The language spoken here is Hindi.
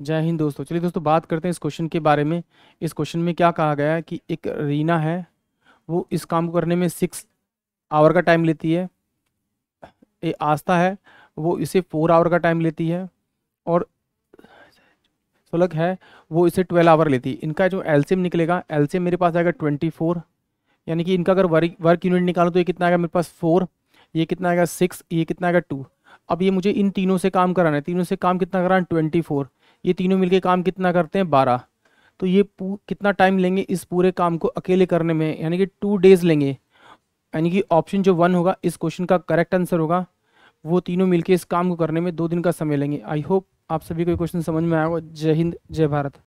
जय हिंद दोस्तों चलिए दोस्तों बात करते हैं इस क्वेश्चन के बारे में इस क्वेश्चन में क्या कहा गया है कि एक रीना है वो इस काम को करने में सिक्स आवर का टाइम लेती है ए आस्था है वो इसे फोर आवर का टाइम लेती है और सुलग है वो इसे ट्वेल्व आवर लेती है इनका जो एल्सियम निकलेगा एल्सियम मेरे पास आएगा ट्वेंटी फोर यानी कि इनका अगर वर्क वर्क यूनिट निकालो तो ये कितना आएगा मेरे पास फोर ये कितना आएगा सिक्स ये कितना आएगा टू अब ये मुझे इन तीनों से काम कराना है तीनों से काम कितना कराना ट्वेंटी फोर ये तीनों मिलके काम कितना करते हैं बारह तो ये कितना टाइम लेंगे इस पूरे काम को अकेले करने में यानी कि टू डेज़ लेंगे यानी कि ऑप्शन जो वन होगा इस क्वेश्चन का करेक्ट आंसर होगा वो तीनों मिलके इस काम को करने में दो दिन का समय लेंगे आई होप आप सभी को क्वेश्चन समझ में आया जय हिंद जय भारत